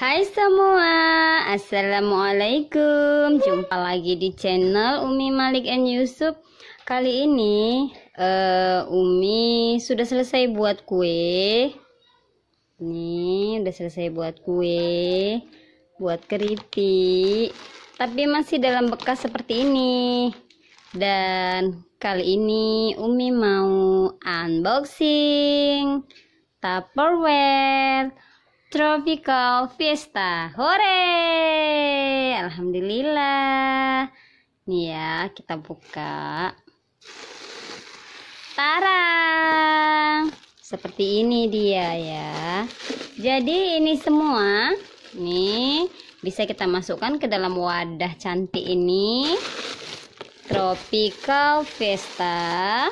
Hai semua, Assalamualaikum Jumpa lagi di channel Umi Malik and Yusuf Kali ini uh, Umi sudah selesai buat kue Ini udah selesai buat kue Buat keripik Tapi masih dalam bekas seperti ini Dan kali ini Umi mau unboxing Tupperware Tropical Fiesta. Hore! Alhamdulillah. Nih ya, kita buka. Tarang. Seperti ini dia ya. Jadi ini semua nih bisa kita masukkan ke dalam wadah cantik ini. Tropical Fiesta.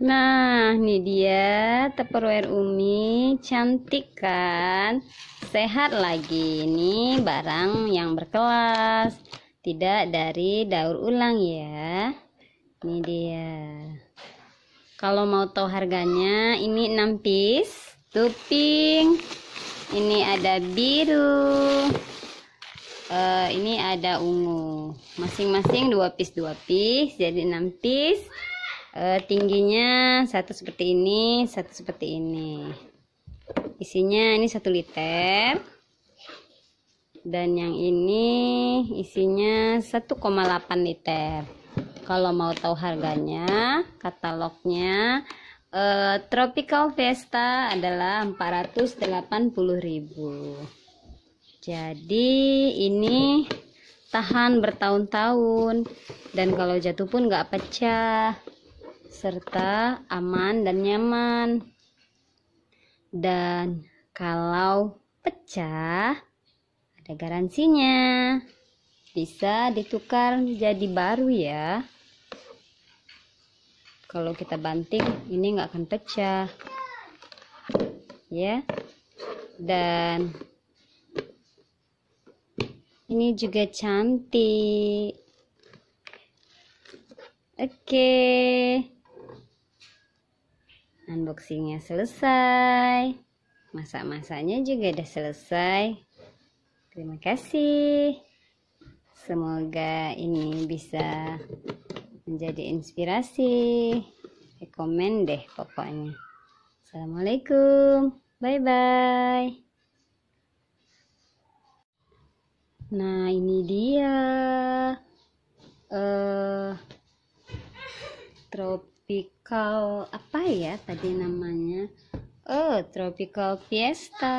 Nah, ini dia Tupperware Umi, cantik kan? Sehat lagi. Ini barang yang berkelas, tidak dari daur ulang ya. Ini dia. Kalau mau tahu harganya, ini 6 piece, tuh Ini ada biru. Uh, ini ada ungu. Masing-masing 2 piece, 2 piece, jadi 6 piece. Eh, tingginya satu seperti ini satu seperti ini isinya ini satu liter dan yang ini isinya 1,8 liter kalau mau tahu harganya katalognya eh, Tropical Fiesta adalah 480.000 jadi ini tahan bertahun-tahun dan kalau jatuh pun nggak pecah serta aman dan nyaman. Dan kalau pecah, ada garansinya. Bisa ditukar jadi baru ya. Kalau kita banting, ini nggak akan pecah. Ya. Dan ini juga cantik. Oke. Okay unboxingnya selesai masak-masaknya juga udah selesai terima kasih semoga ini bisa menjadi inspirasi Komen deh pokoknya Assalamualaikum bye bye nah ini dia uh, eh, trop tropical apa ya tadi namanya oh tropical fiesta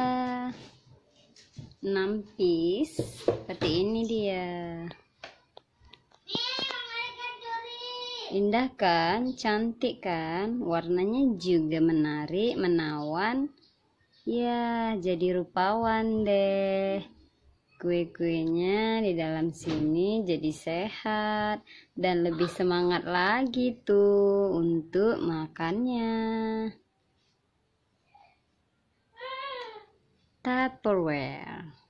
6 piece seperti ini dia indah kan cantik kan warnanya juga menarik menawan ya jadi rupawan deh kue-kuenya di dalam sini jadi sehat dan lebih semangat lagi tuh untuk makannya. Tupperware